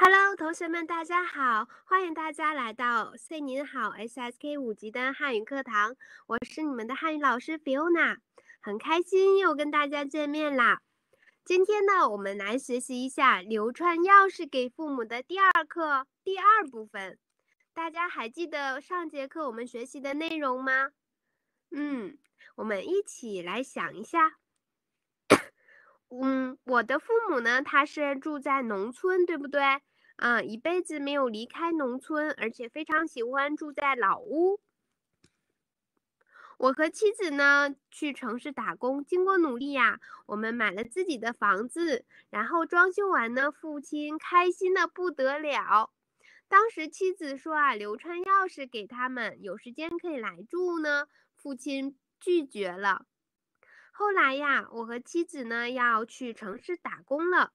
Hello，同学们，大家好！欢迎大家来到 s a 您好 ”SSK 五级的汉语课堂，我是你们的汉语老师 o 欧娜，很开心又跟大家见面啦。今天呢，我们来学习一下《流串钥匙给父母》的第二课第二部分。大家还记得上节课我们学习的内容吗？嗯，我们一起来想一下。嗯，我的父母呢，他是住在农村，对不对？啊，一辈子没有离开农村，而且非常喜欢住在老屋。我和妻子呢去城市打工，经过努力呀，我们买了自己的房子，然后装修完呢，父亲开心的不得了。当时妻子说啊，留串钥匙给他们，有时间可以来住呢。父亲拒绝了。后来呀，我和妻子呢要去城市打工了。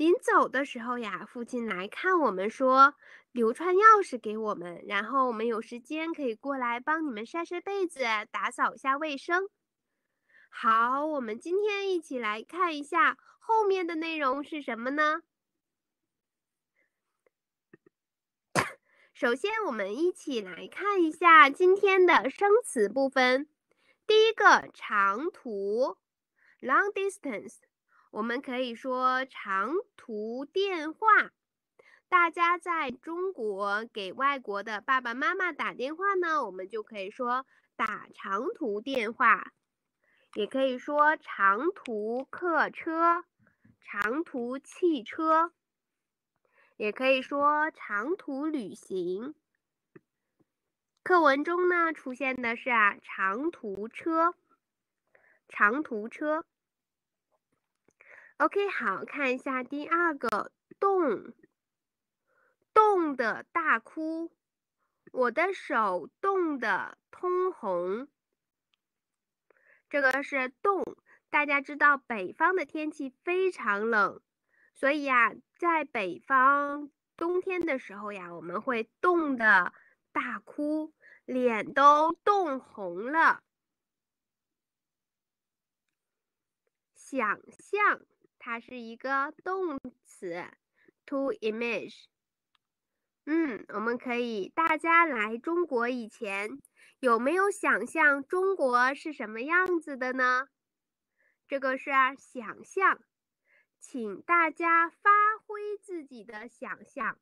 临走的时候呀，父亲来看我们，说留串钥匙给我们，然后我们有时间可以过来帮你们晒晒被子，打扫一下卫生。好，我们今天一起来看一下后面的内容是什么呢？首先，我们一起来看一下今天的生词部分。第一个，长途，long distance。我们可以说长途电话。大家在中国给外国的爸爸妈妈打电话呢，我们就可以说打长途电话，也可以说长途客车、长途汽车，也可以说长途旅行。课文中呢出现的是啊长途车，长途车。OK，好看一下第二个冻，冻的大哭，我的手冻得通红。这个是冻，大家知道北方的天气非常冷，所以啊，在北方冬天的时候呀，我们会冻得大哭，脸都冻红了。想象。它是一个动词，to i m a g e 嗯，我们可以，大家来中国以前，有没有想象中国是什么样子的呢？这个是想象，请大家发挥自己的想象，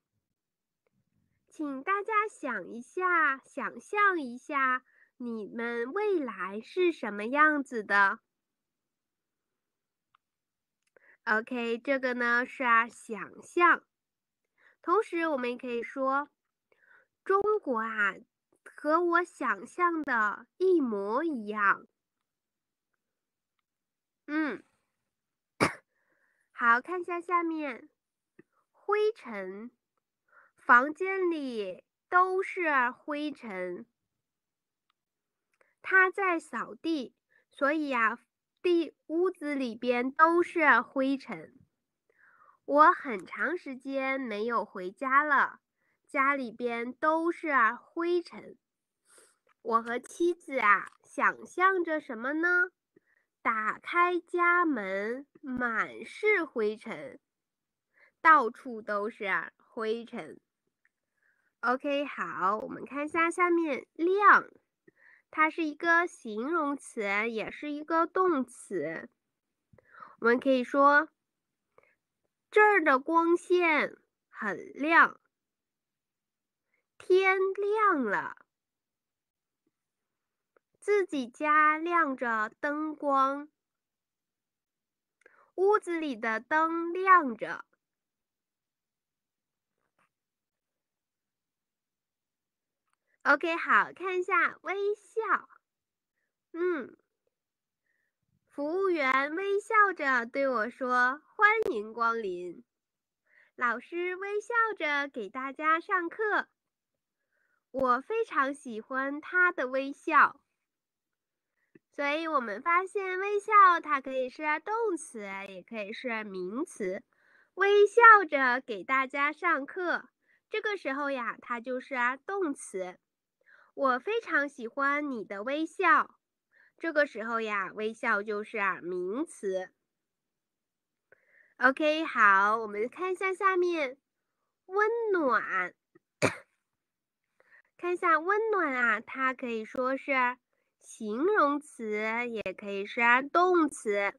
请大家想一下，想象一下你们未来是什么样子的。OK，这个呢是啊想象，同时我们也可以说，中国啊和我想象的一模一样。嗯，好，看一下下面，灰尘，房间里都是灰尘，他在扫地，所以啊。屋子里边都是灰尘，我很长时间没有回家了，家里边都是灰尘。我和妻子啊，想象着什么呢？打开家门，满是灰尘，到处都是灰尘。OK，好，我们看一下下面亮。它是一个形容词，也是一个动词。我们可以说：“这儿的光线很亮，天亮了，自己家亮着灯光，屋子里的灯亮着。” OK，好看一下微笑。嗯，服务员微笑着对我说：“欢迎光临。”老师微笑着给大家上课，我非常喜欢他的微笑。所以我们发现微笑，它可以是动词，也可以是名词。微笑着给大家上课，这个时候呀，它就是动词。我非常喜欢你的微笑，这个时候呀，微笑就是啊名词。OK，好，我们看一下下面，温暖，看一下温暖啊，它可以说是形容词，也可以是动词。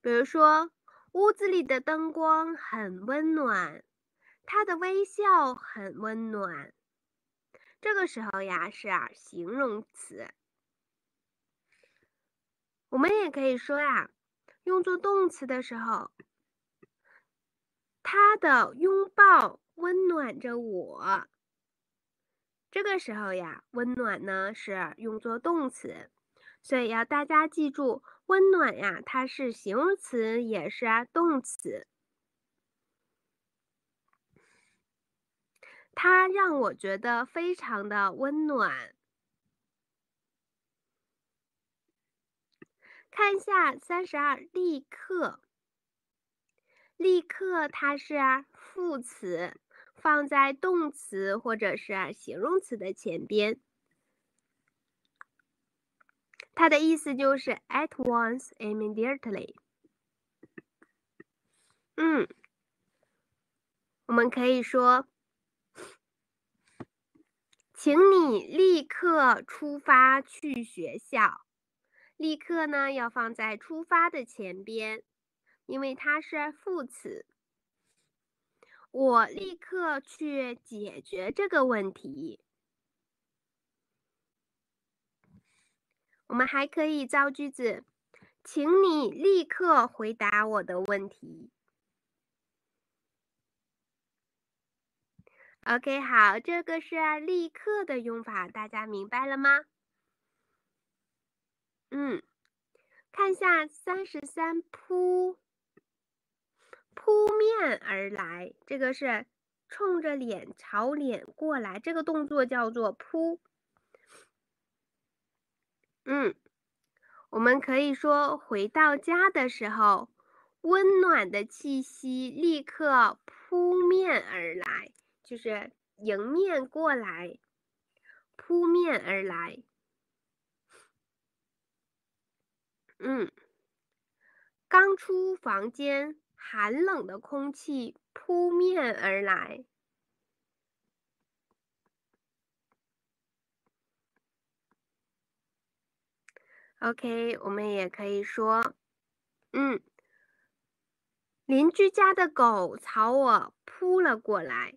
比如说，屋子里的灯光很温暖，他的微笑很温暖。这个时候呀是形容词，我们也可以说呀，用作动词的时候，他的拥抱温暖着我。这个时候呀，温暖呢是用作动词，所以要大家记住，温暖呀它是形容词也是动词。它让我觉得非常的温暖。看一下三十二，立刻，立刻，它是副词，放在动词或者是形容词的前边，它的意思就是 at once，immediately。嗯，我们可以说。请你立刻出发去学校。立刻呢，要放在出发的前边，因为它是副词。我立刻去解决这个问题。我们还可以造句子，请你立刻回答我的问题。OK，好，这个是立刻的用法，大家明白了吗？嗯，看一下三十三，扑扑面而来，这个是冲着脸朝脸过来，这个动作叫做扑。嗯，我们可以说，回到家的时候，温暖的气息立刻扑面而来。就是迎面过来，扑面而来。嗯，刚出房间，寒冷的空气扑面而来。OK，我们也可以说，嗯，邻居家的狗朝我扑了过来。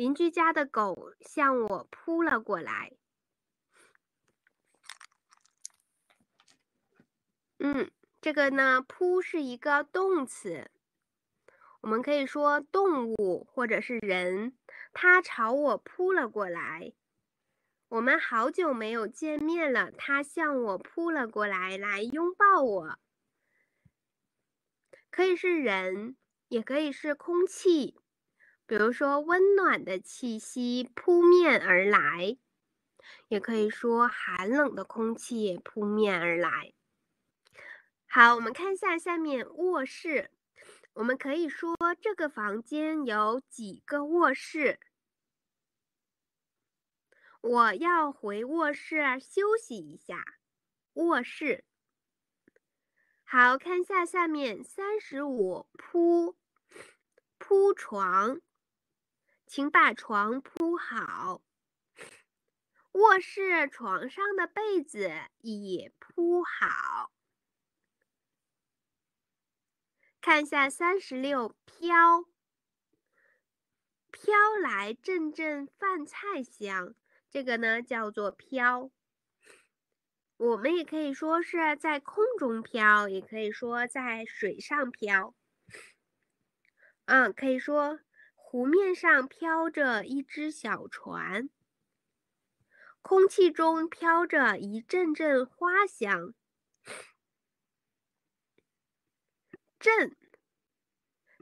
邻居家的狗向我扑了过来。嗯，这个呢，扑是一个动词，我们可以说动物或者是人，它朝我扑了过来。我们好久没有见面了，它向我扑了过来，来拥抱我。可以是人，也可以是空气。比如说，温暖的气息扑面而来，也可以说寒冷的空气扑面而来。好，我们看一下下面卧室，我们可以说这个房间有几个卧室。我要回卧室休息一下，卧室。好，看一下下面三十五铺铺床。请把床铺好。卧室床上的被子已铺好。看一下三十六飘，飘来阵阵饭菜香。这个呢叫做飘。我们也可以说是在空中飘，也可以说在水上飘。嗯，可以说。湖面上飘着一只小船，空气中飘着一阵阵花香。阵，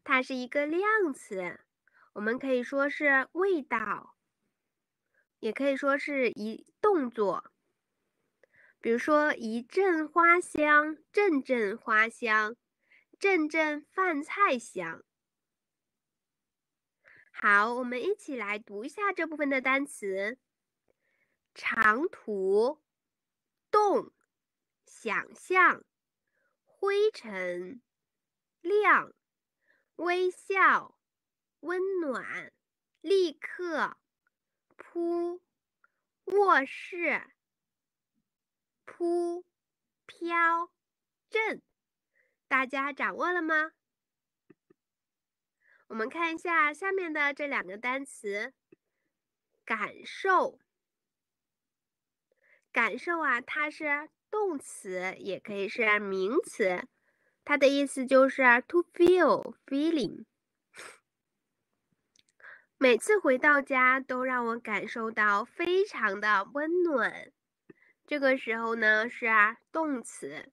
它是一个量词，我们可以说是味道，也可以说是一动作。比如说一阵花香，阵阵花香，阵阵饭菜香。好，我们一起来读一下这部分的单词：长途、动、想象、灰尘、亮、微笑、温暖、立刻、铺、卧室、铺、飘、震。大家掌握了吗？我们看一下下面的这两个单词，“感受”。感受啊，它是动词，也可以是名词，它的意思就是 “to feel feeling”。每次回到家都让我感受到非常的温暖。这个时候呢是动词。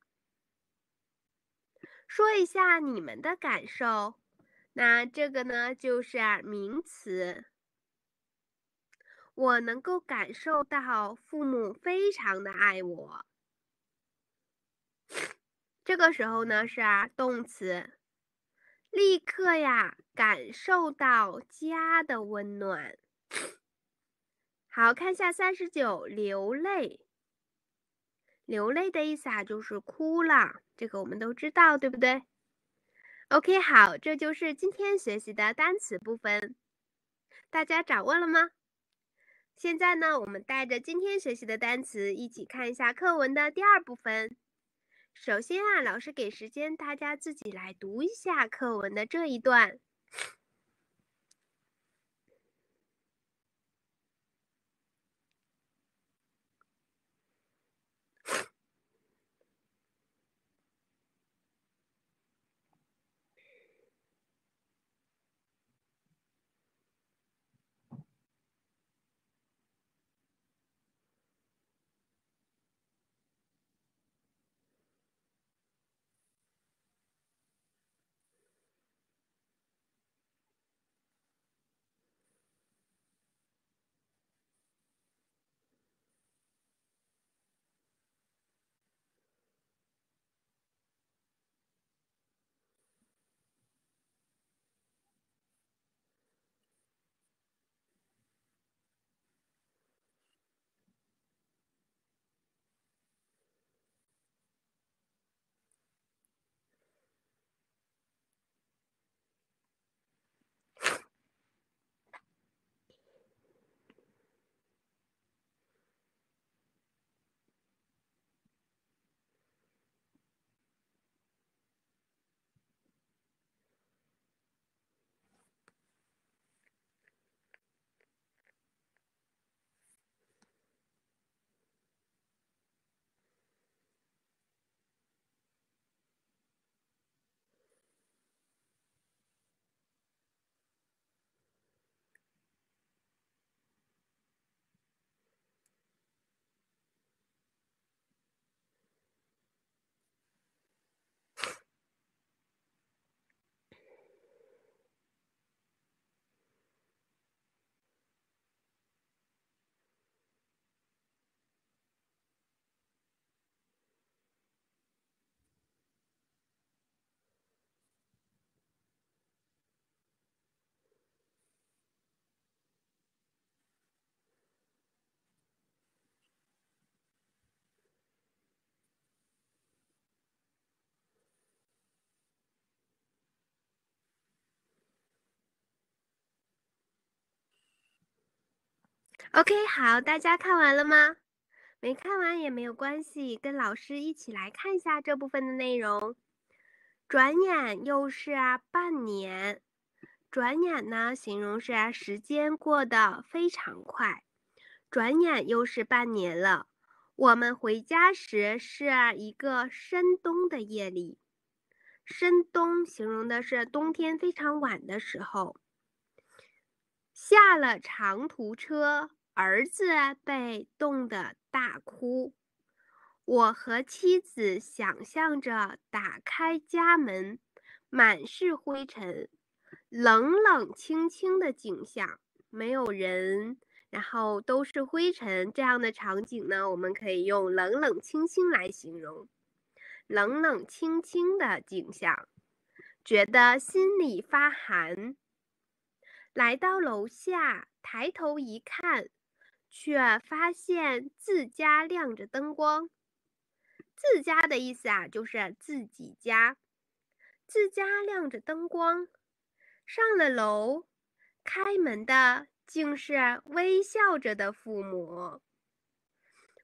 说一下你们的感受。那这个呢，就是名词。我能够感受到父母非常的爱我。这个时候呢，是动词，立刻呀，感受到家的温暖。好看一下三十九，流泪。流泪的意思啊，就是哭了，这个我们都知道，对不对？OK，好，这就是今天学习的单词部分，大家掌握了吗？现在呢，我们带着今天学习的单词一起看一下课文的第二部分。首先啊，老师给时间大家自己来读一下课文的这一段。OK，好，大家看完了吗？没看完也没有关系，跟老师一起来看一下这部分的内容。转眼又是啊半年，转眼呢，形容是时间过得非常快。转眼又是半年了。我们回家时是一个深冬的夜里，深冬形容的是冬天非常晚的时候。下了长途车。儿子被冻得大哭。我和妻子想象着打开家门，满是灰尘、冷冷清清的景象，没有人，然后都是灰尘这样的场景呢？我们可以用“冷冷清清”来形容，冷冷清清的景象，觉得心里发寒。来到楼下，抬头一看。却发现自家亮着灯光，自家的意思啊，就是自己家，自家亮着灯光，上了楼，开门的竟是微笑着的父母，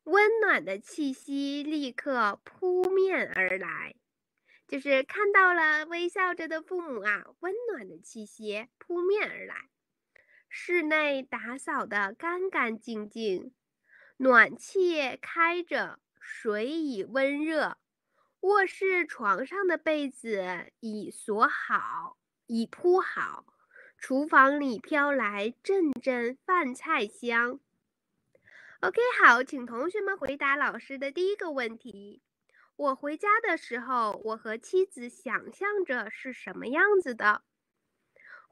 温暖的气息立刻扑面而来，就是看到了微笑着的父母啊，温暖的气息扑面而来。室内打扫得干干净净，暖气开着，水已温热。卧室床上的被子已锁好，已铺好。厨房里飘来阵阵饭菜香。OK，好，请同学们回答老师的第一个问题：我回家的时候，我和妻子想象着是什么样子的？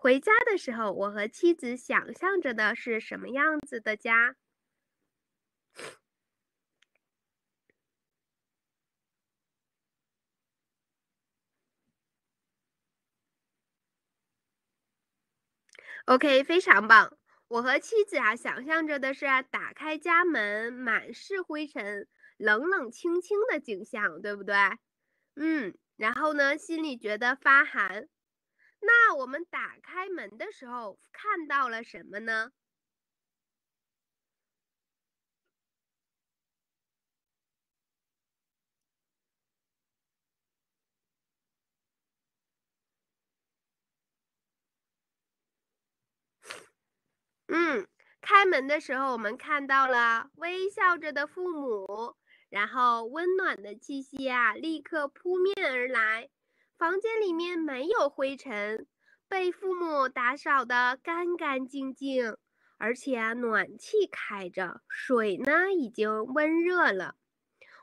回家的时候，我和妻子想象着的是什么样子的家？OK，非常棒。我和妻子啊，想象着的是打开家门，满是灰尘，冷冷清清的景象，对不对？嗯，然后呢，心里觉得发寒。那我们打开门的时候看到了什么呢？嗯，开门的时候我们看到了微笑着的父母，然后温暖的气息啊，立刻扑面而来。房间里面没有灰尘，被父母打扫的干干净净，而且啊，暖气开着，水呢已经温热了。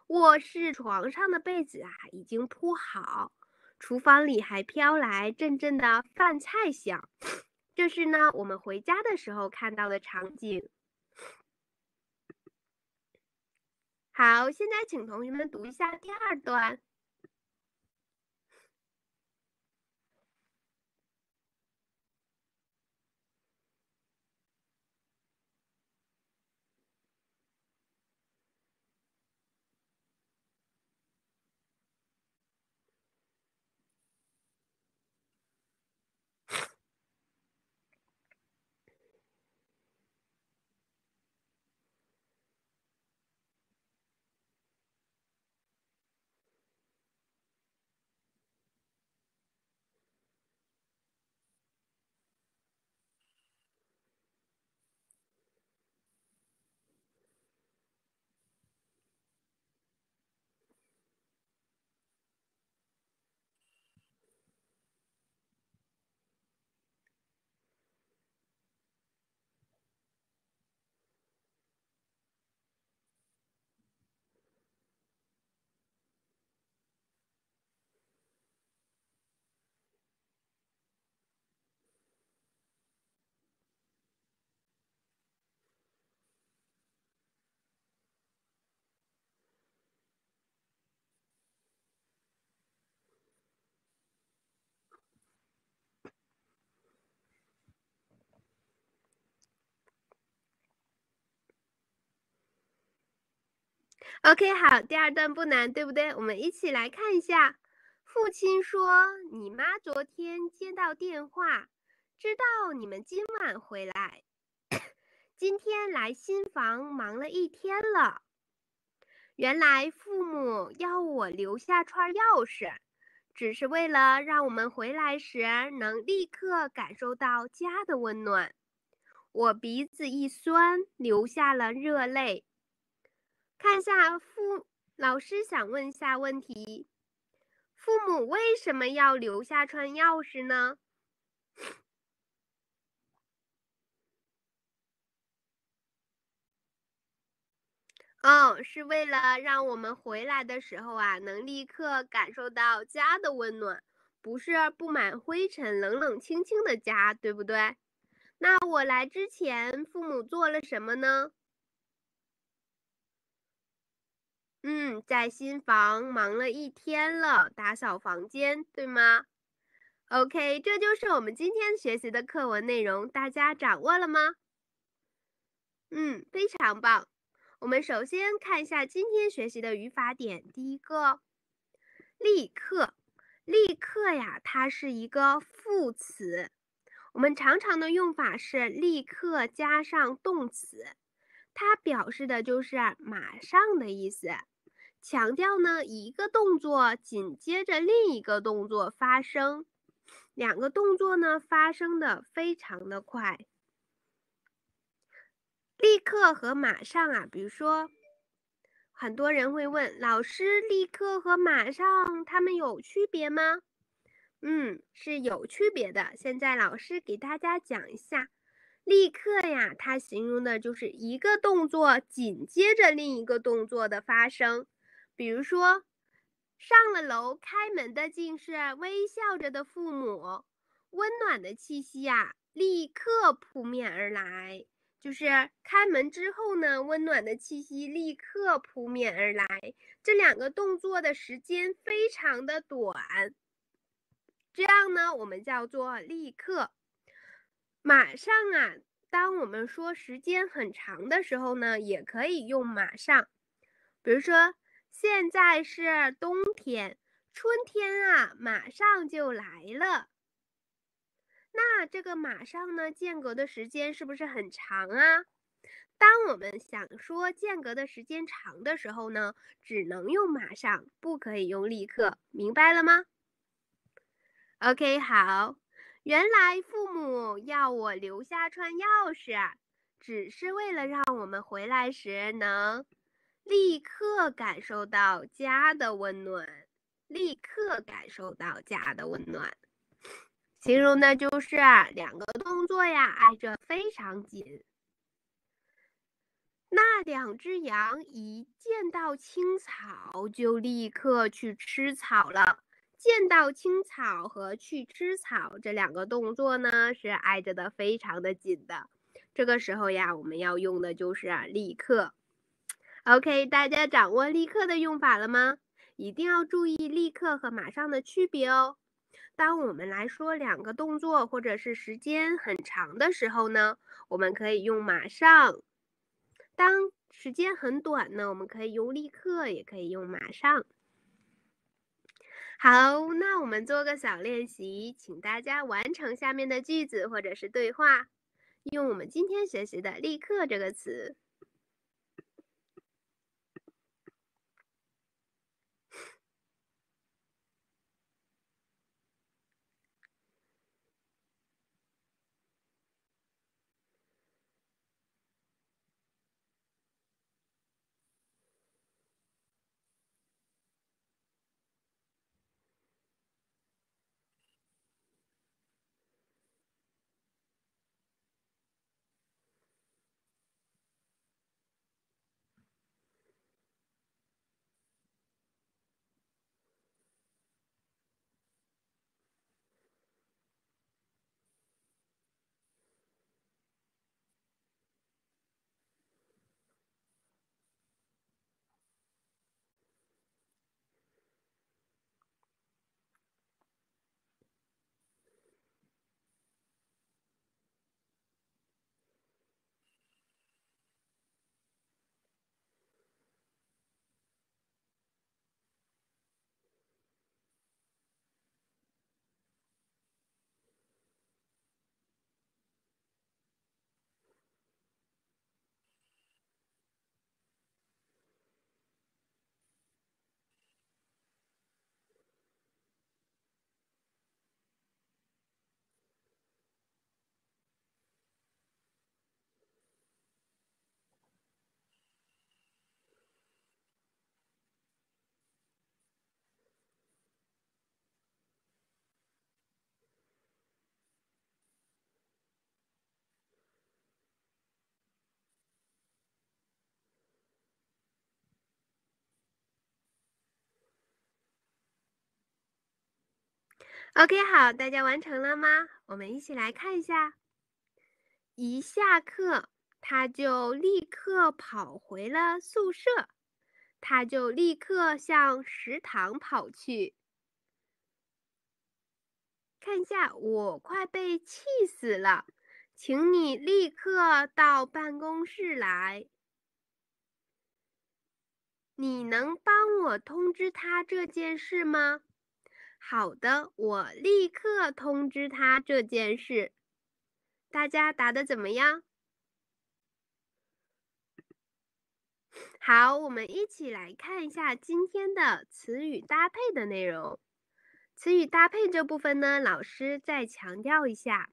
卧室床上的被子啊已经铺好，厨房里还飘来阵阵的饭菜香。这是呢，我们回家的时候看到的场景。好，现在请同学们读一下第二段。OK，好，第二段不难，对不对？我们一起来看一下。父亲说：“你妈昨天接到电话，知道你们今晚回来。今天来新房忙了一天了。原来父母要我留下串钥匙，只是为了让我们回来时能立刻感受到家的温暖。我鼻子一酸，流下了热泪。”看一下，父老师想问下问题：父母为什么要留下串钥匙呢？嗯，是为了让我们回来的时候啊，能立刻感受到家的温暖，不是布满灰尘、冷冷清清的家，对不对？那我来之前，父母做了什么呢？嗯，在新房忙了一天了，打扫房间，对吗？OK，这就是我们今天学习的课文内容，大家掌握了吗？嗯，非常棒。我们首先看一下今天学习的语法点，第一个“立刻”，“立刻”呀，它是一个副词，我们常常的用法是“立刻”加上动词，它表示的就是马上的意思。强调呢，一个动作紧接着另一个动作发生，两个动作呢发生的非常的快，立刻和马上啊，比如说，很多人会问老师，立刻和马上他们有区别吗？嗯，是有区别的。现在老师给大家讲一下，立刻呀，它形容的就是一个动作紧接着另一个动作的发生。比如说，上了楼，开门的竟是微笑着的父母，温暖的气息啊，立刻扑面而来。就是开门之后呢，温暖的气息立刻扑面而来。这两个动作的时间非常的短，这样呢，我们叫做立刻、马上啊。当我们说时间很长的时候呢，也可以用马上，比如说。现在是冬天，春天啊，马上就来了。那这个“马上”呢，间隔的时间是不是很长啊？当我们想说间隔的时间长的时候呢，只能用“马上”，不可以用“立刻”，明白了吗？OK，好。原来父母要我留下串钥匙，只是为了让我们回来时能。立刻感受到家的温暖，立刻感受到家的温暖，形容的就是两个动作呀，挨着非常紧。那两只羊一见到青草就立刻去吃草了，见到青草和去吃草这两个动作呢，是挨着的非常的紧的。这个时候呀，我们要用的就是立刻。OK，大家掌握立刻的用法了吗？一定要注意立刻和马上的区别哦。当我们来说两个动作或者是时间很长的时候呢，我们可以用马上；当时间很短呢，我们可以用立刻，也可以用马上。好，那我们做个小练习，请大家完成下面的句子或者是对话，用我们今天学习的立刻这个词。OK，好，大家完成了吗？我们一起来看一下。一下课，他就立刻跑回了宿舍，他就立刻向食堂跑去。看一下，我快被气死了，请你立刻到办公室来。你能帮我通知他这件事吗？好的，我立刻通知他这件事。大家答的怎么样？好，我们一起来看一下今天的词语搭配的内容。词语搭配这部分呢，老师再强调一下，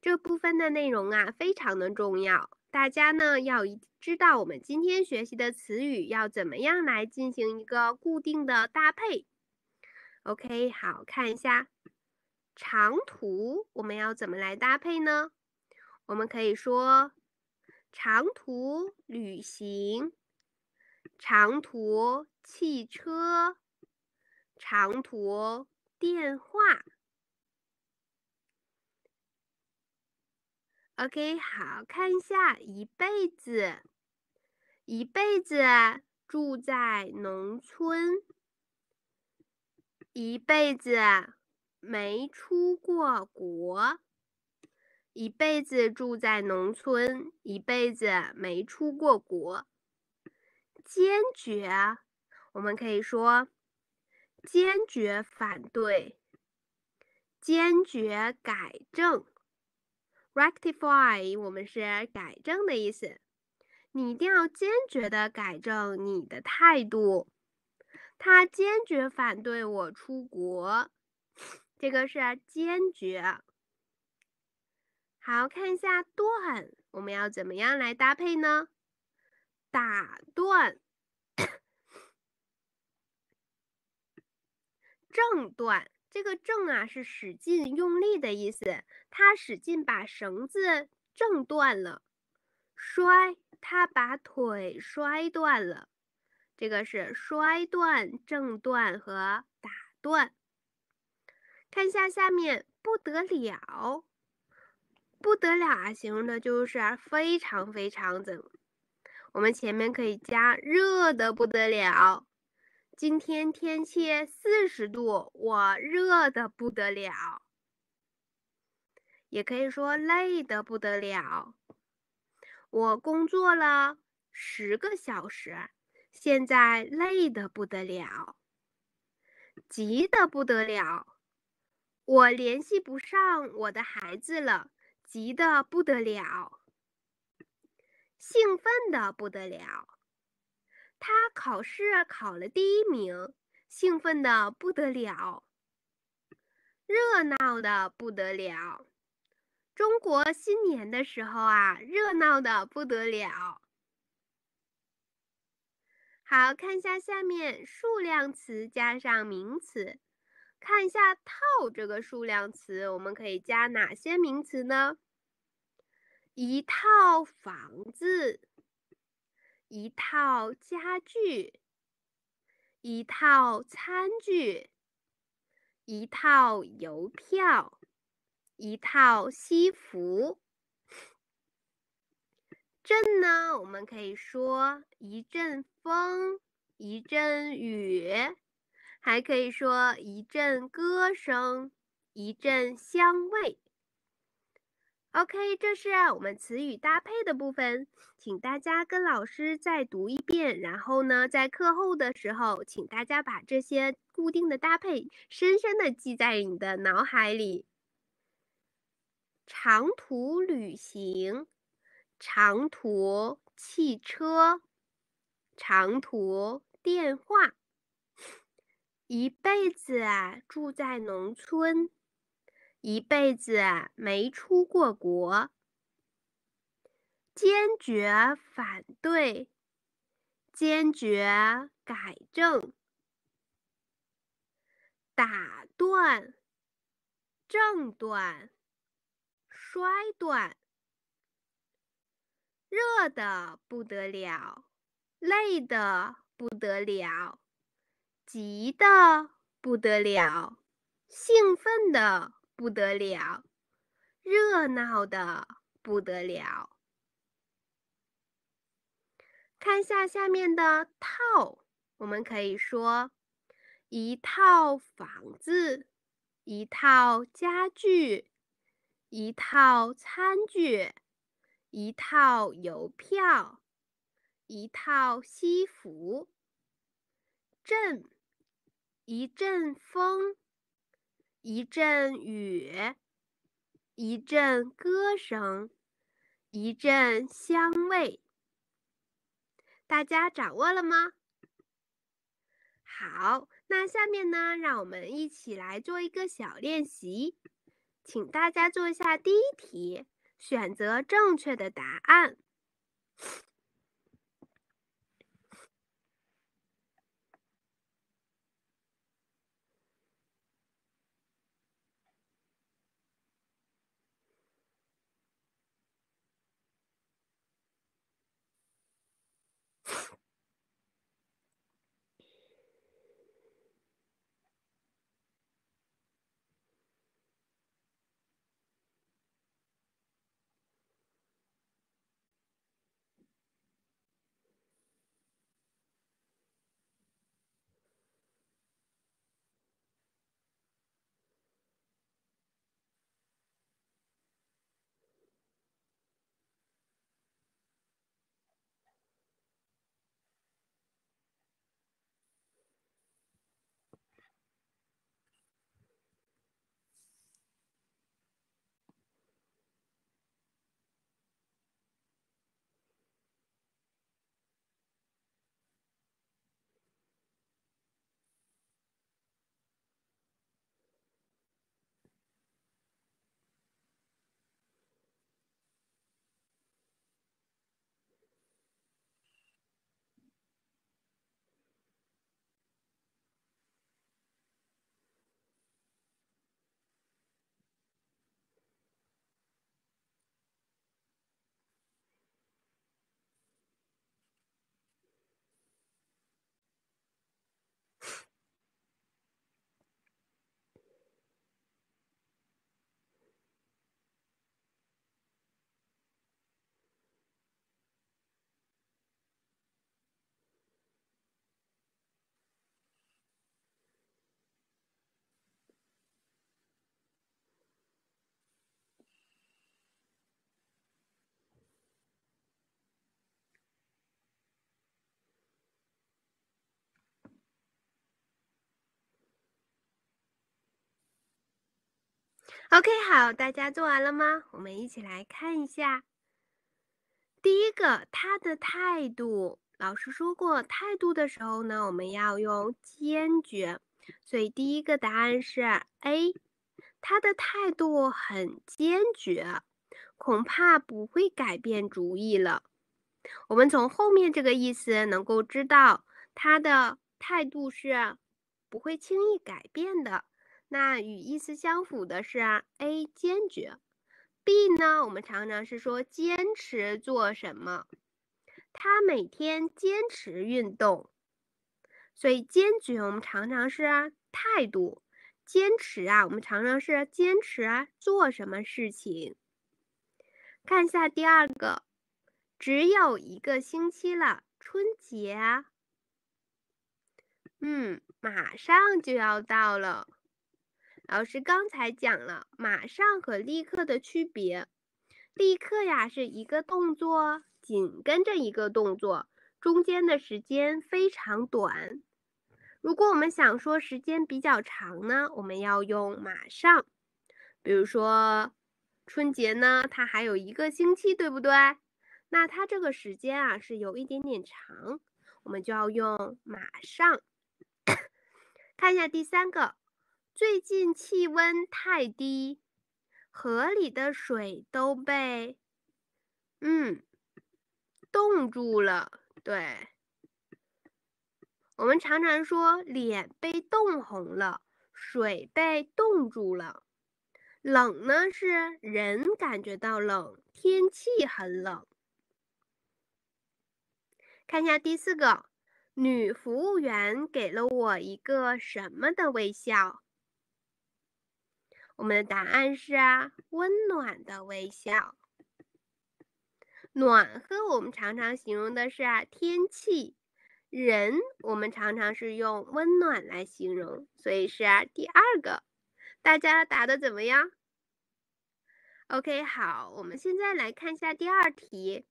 这部分的内容啊非常的重要。大家呢要知道我们今天学习的词语要怎么样来进行一个固定的搭配。OK，好看一下，长途我们要怎么来搭配呢？我们可以说长途旅行、长途汽车、长途电话。OK，好看一下，一辈子，一辈子住在农村。一辈子没出过国，一辈子住在农村，一辈子没出过国。坚决，我们可以说坚决反对，坚决改正。rectify 我们是改正的意思，你一定要坚决的改正你的态度。他坚决反对我出国，这个是坚决。好，看一下断，我们要怎么样来搭配呢？打断，挣断。这个挣啊是使劲用力的意思。他使劲把绳子挣断了，摔，他把腿摔断了。这个是摔断、正断和打断。看一下下面，不得了，不得了啊！形容的就是非常非常怎？我们前面可以加“热的不得了”，今天天气四十度，我热的不得了。也可以说“累的不得了”，我工作了十个小时。现在累的不得了，急的不得了，我联系不上我的孩子了，急的不得了，兴奋的不得了，他考试考了第一名，兴奋的不得了，热闹的不得了，中国新年的时候啊，热闹的不得了。好看一下下面数量词加上名词，看一下“套”这个数量词，我们可以加哪些名词呢？一套房子，一套家具，一套餐具，一套邮票，一套西服。阵呢，我们可以说一阵风，一阵雨，还可以说一阵歌声，一阵香味。OK，这是我们词语搭配的部分，请大家跟老师再读一遍，然后呢，在课后的时候，请大家把这些固定的搭配深深的记在你的脑海里。长途旅行。长途汽车，长途电话。一辈子住在农村，一辈子没出过国。坚决反对，坚决改正。打断，正断，摔断。热的不得了，累的不得了，急的不得了，兴奋的不得了，热闹的不得了。看一下下面的套，我们可以说一套房子，一套家具，一套餐具。一套邮票，一套西服。阵一阵风，一阵雨，一阵歌声，一阵香味。大家掌握了吗？好，那下面呢，让我们一起来做一个小练习，请大家做一下第一题。选择正确的答案。OK，好，大家做完了吗？我们一起来看一下。第一个，他的态度，老师说过态度的时候呢，我们要用坚决，所以第一个答案是 A，他的态度很坚决，恐怕不会改变主意了。我们从后面这个意思能够知道，他的态度是不会轻易改变的。那与意思相符的是 A 坚决，B 呢？我们常常是说坚持做什么。他每天坚持运动，所以坚决我们常常是态度。坚持啊，我们常常是坚持做什么事情。看一下第二个，只有一个星期了，春节，嗯，马上就要到了。老师刚才讲了马上和立刻的区别，立刻呀是一个动作紧跟着一个动作，中间的时间非常短。如果我们想说时间比较长呢，我们要用马上。比如说春节呢，它还有一个星期，对不对？那它这个时间啊是有一点点长，我们就要用马上。看一下第三个。最近气温太低，河里的水都被，嗯，冻住了。对，我们常常说脸被冻红了，水被冻住了。冷呢，是人感觉到冷，天气很冷。看一下第四个，女服务员给了我一个什么的微笑？我们的答案是啊，温暖的微笑，暖和我们常常形容的是啊天气，人我们常常是用温暖来形容，所以是第二个。大家答的怎么样？OK，好，我们现在来看一下第二题，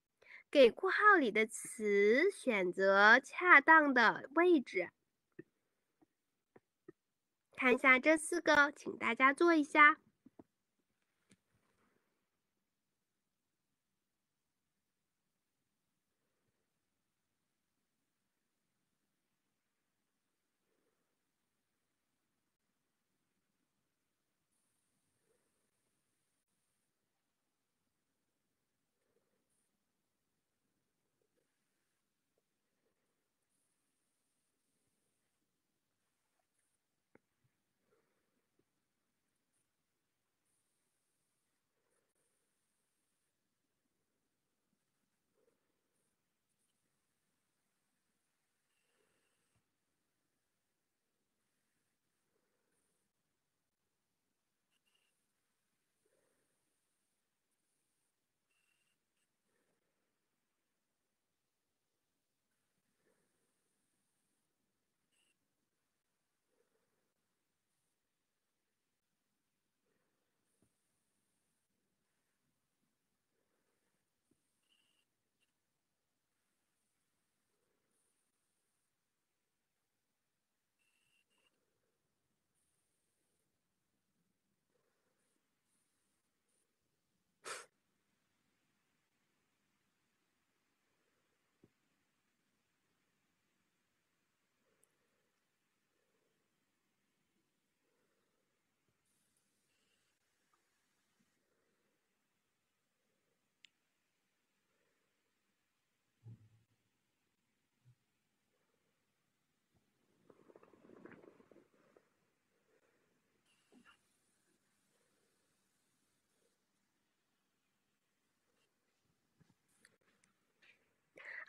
给括号里的词选择恰当的位置。看一下这四个，请大家做一下。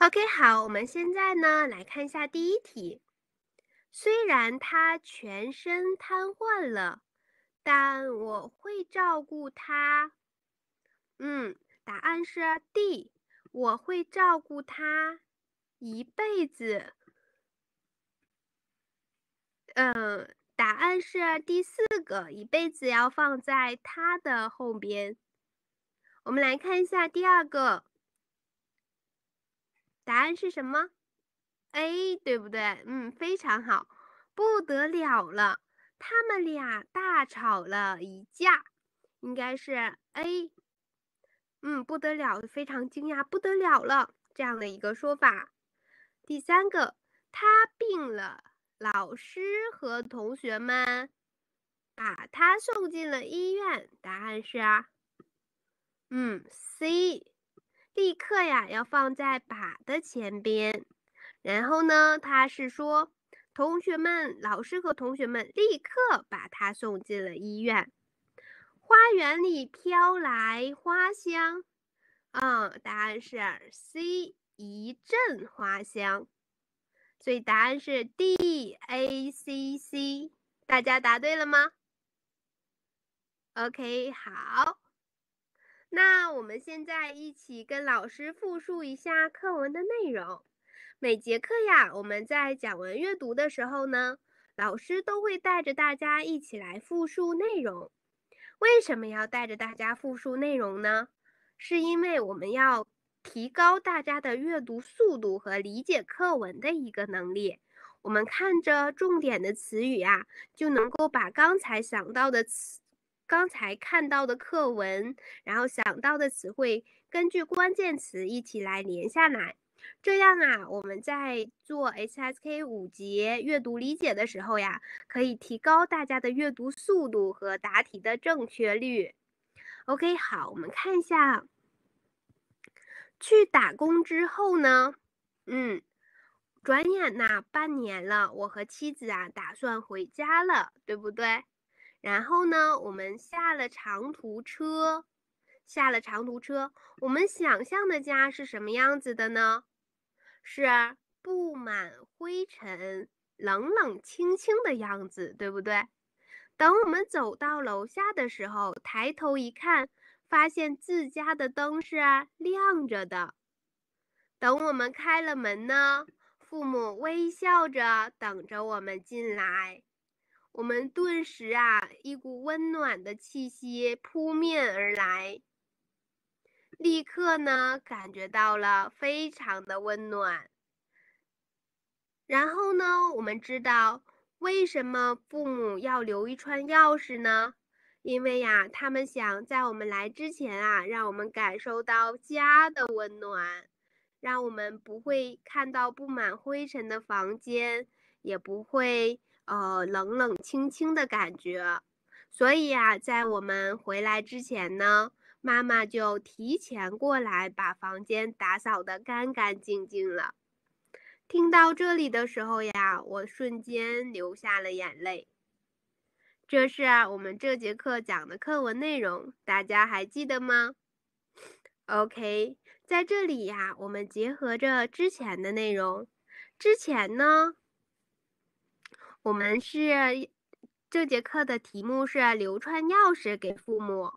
OK，好，我们现在呢来看一下第一题。虽然他全身瘫痪了，但我会照顾他。嗯，答案是 D，我会照顾他一辈子。嗯，答案是第四个，一辈子要放在他的后边。我们来看一下第二个。答案是什么？A 对不对？嗯，非常好，不得了了，他们俩大吵了一架，应该是 A。嗯，不得了，非常惊讶，不得了了这样的一个说法。第三个，他病了，老师和同学们把他送进了医院。答案是啊，嗯，C。立刻呀，要放在把的前边。然后呢，他是说，同学们，老师和同学们立刻把他送进了医院。花园里飘来花香。嗯，答案是 C，一阵花香。所以答案是 D、A、C、C。大家答对了吗？OK，好。那我们现在一起跟老师复述一下课文的内容。每节课呀，我们在讲文阅读的时候呢，老师都会带着大家一起来复述内容。为什么要带着大家复述内容呢？是因为我们要提高大家的阅读速度和理解课文的一个能力。我们看着重点的词语呀，就能够把刚才想到的词。刚才看到的课文，然后想到的词汇，根据关键词一起来连下来。这样啊，我们在做 HSK 五节阅读理解的时候呀，可以提高大家的阅读速度和答题的正确率。OK，好，我们看一下。去打工之后呢，嗯，转眼呐半年了，我和妻子啊打算回家了，对不对？然后呢，我们下了长途车，下了长途车。我们想象的家是什么样子的呢？是布满灰尘、冷冷清清的样子，对不对？等我们走到楼下的时候，抬头一看，发现自家的灯是亮着的。等我们开了门呢，父母微笑着等着我们进来。我们顿时啊，一股温暖的气息扑面而来，立刻呢，感觉到了非常的温暖。然后呢，我们知道为什么父母要留一串钥匙呢？因为呀，他们想在我们来之前啊，让我们感受到家的温暖，让我们不会看到布满灰尘的房间，也不会。呃，冷冷清清的感觉，所以啊，在我们回来之前呢，妈妈就提前过来把房间打扫的干干净净了。听到这里的时候呀，我瞬间流下了眼泪。这是啊，我们这节课讲的课文内容，大家还记得吗？OK，在这里呀，我们结合着之前的内容，之前呢。我们是这节课的题目是流传钥匙给父母，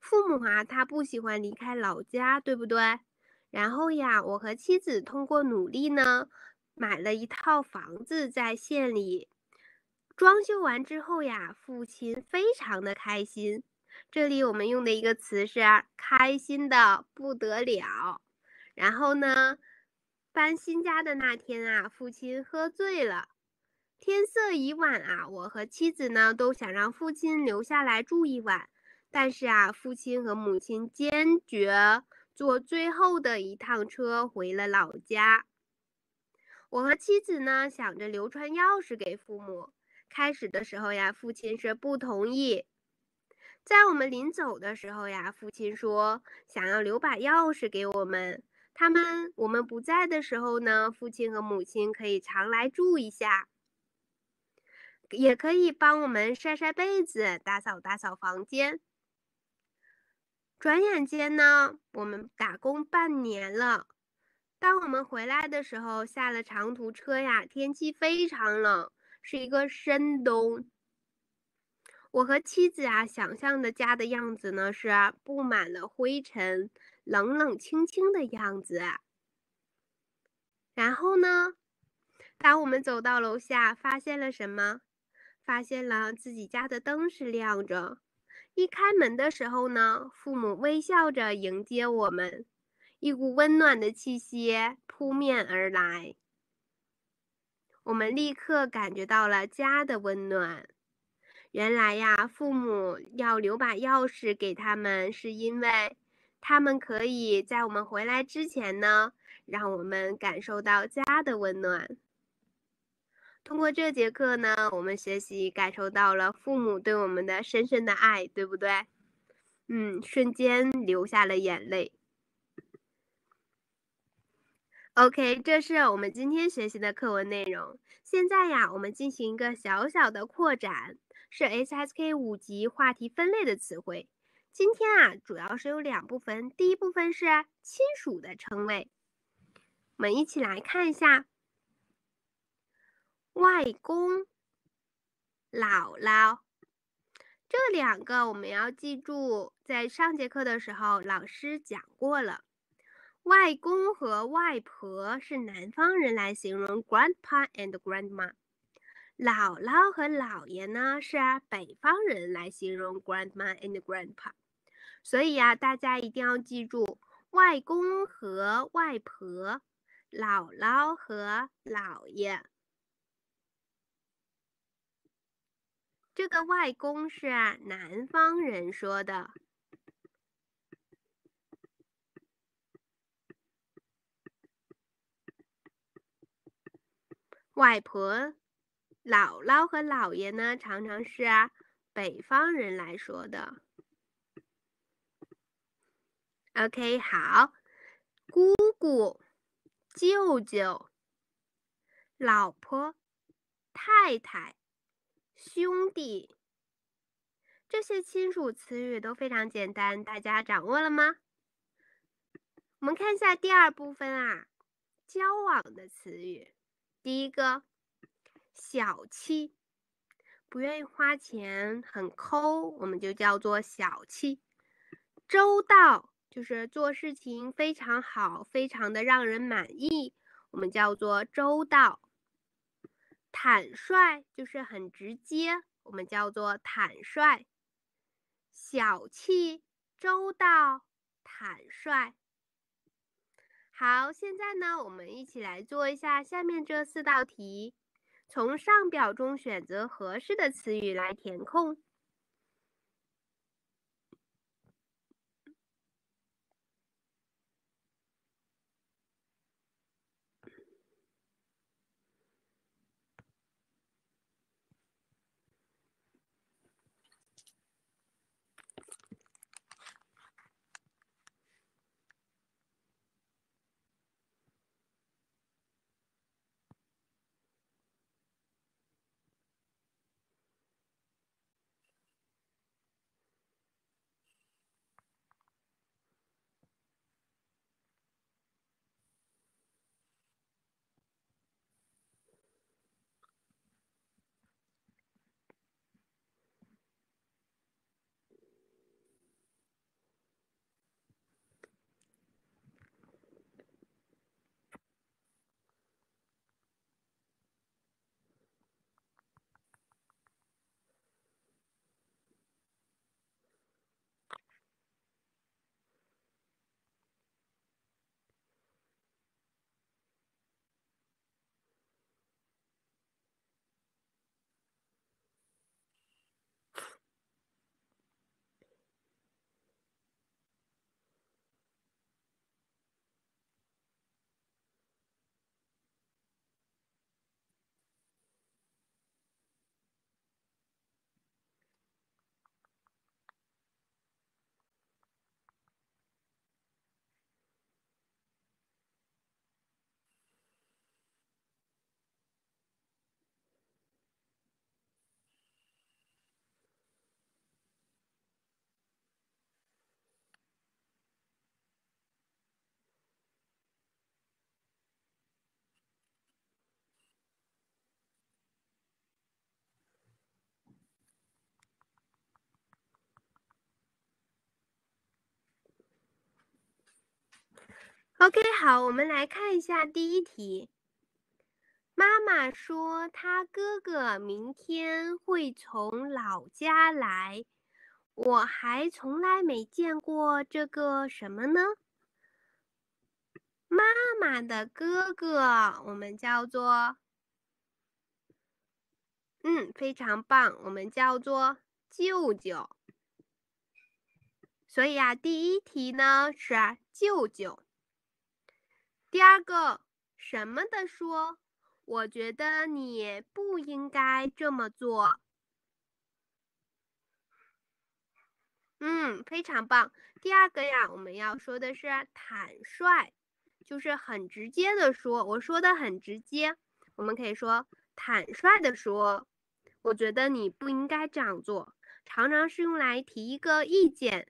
父母啊，他不喜欢离开老家，对不对？然后呀，我和妻子通过努力呢，买了一套房子在县里，装修完之后呀，父亲非常的开心。这里我们用的一个词是开心的不得了。然后呢，搬新家的那天啊，父亲喝醉了。天色已晚啊，我和妻子呢都想让父亲留下来住一晚，但是啊，父亲和母亲坚决坐最后的一趟车回了老家。我和妻子呢想着留串钥匙给父母。开始的时候呀，父亲是不同意。在我们临走的时候呀，父亲说想要留把钥匙给我们。他们我们不在的时候呢，父亲和母亲可以常来住一下。也可以帮我们晒晒被子，打扫打扫房间。转眼间呢，我们打工半年了。当我们回来的时候，下了长途车呀，天气非常冷，是一个深冬。我和妻子啊，想象的家的样子呢，是布满了灰尘，冷冷清清的样子。然后呢，当我们走到楼下，发现了什么？发现了自己家的灯是亮着，一开门的时候呢，父母微笑着迎接我们，一股温暖的气息扑面而来，我们立刻感觉到了家的温暖。原来呀，父母要留把钥匙给他们，是因为他们可以在我们回来之前呢，让我们感受到家的温暖。通过这节课呢，我们学习感受到了父母对我们的深深的爱，对不对？嗯，瞬间流下了眼泪。OK，这是我们今天学习的课文内容。现在呀，我们进行一个小小的扩展，是 HSK 五级话题分类的词汇。今天啊，主要是有两部分，第一部分是亲属的称谓，我们一起来看一下。外公、姥姥这两个，我们要记住，在上节课的时候，老师讲过了。外公和外婆是南方人来形容 grandpa and grandma，姥姥和姥爷呢是北方人来形容 grandma and grandpa。所以啊，大家一定要记住，外公和外婆，姥姥和姥爷。这个外公是南方人说的，外婆、姥姥和姥爷呢，常常是北方人来说的。OK，好，姑姑、舅舅、老婆、太太。兄弟，这些亲属词语都非常简单，大家掌握了吗？我们看一下第二部分啊，交往的词语。第一个，小气，不愿意花钱，很抠，我们就叫做小气。周到，就是做事情非常好，非常的让人满意，我们叫做周到。坦率就是很直接，我们叫做坦率。小气、周到、坦率。好，现在呢，我们一起来做一下下面这四道题，从上表中选择合适的词语来填空。OK，好，我们来看一下第一题。妈妈说她哥哥明天会从老家来，我还从来没见过这个什么呢？妈妈的哥哥，我们叫做……嗯，非常棒，我们叫做舅舅。所以啊，第一题呢是舅舅。第二个什么的说，我觉得你不应该这么做。嗯，非常棒。第二个呀，我们要说的是坦率，就是很直接的说。我说的很直接，我们可以说坦率的说，我觉得你不应该这样做。常常是用来提一个意见。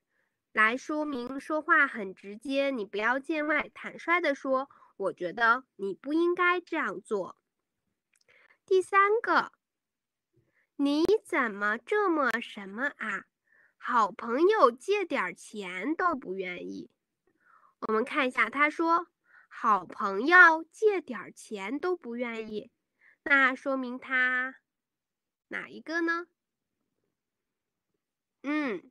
来说明说话很直接，你不要见外，坦率的说，我觉得你不应该这样做。第三个，你怎么这么什么啊？好朋友借点钱都不愿意。我们看一下，他说好朋友借点钱都不愿意，那说明他哪一个呢？嗯。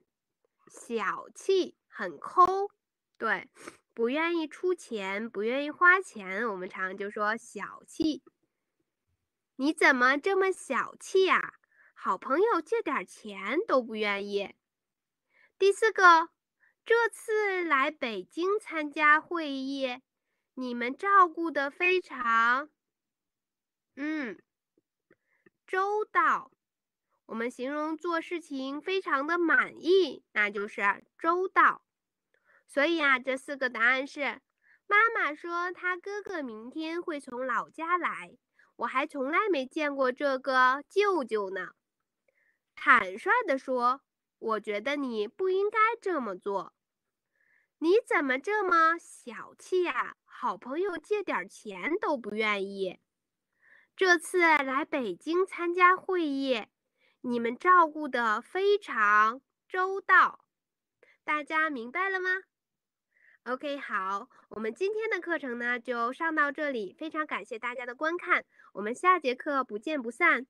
小气，很抠，对，不愿意出钱，不愿意花钱，我们常就说小气。你怎么这么小气呀？好朋友借点钱都不愿意。第四个，这次来北京参加会议，你们照顾的非常，嗯，周到。我们形容做事情非常的满意，那就是周到。所以啊，这四个答案是：妈妈说她哥哥明天会从老家来，我还从来没见过这个舅舅呢。坦率地说，我觉得你不应该这么做。你怎么这么小气呀？好朋友借点钱都不愿意。这次来北京参加会议。你们照顾的非常周到，大家明白了吗？OK，好，我们今天的课程呢就上到这里，非常感谢大家的观看，我们下节课不见不散。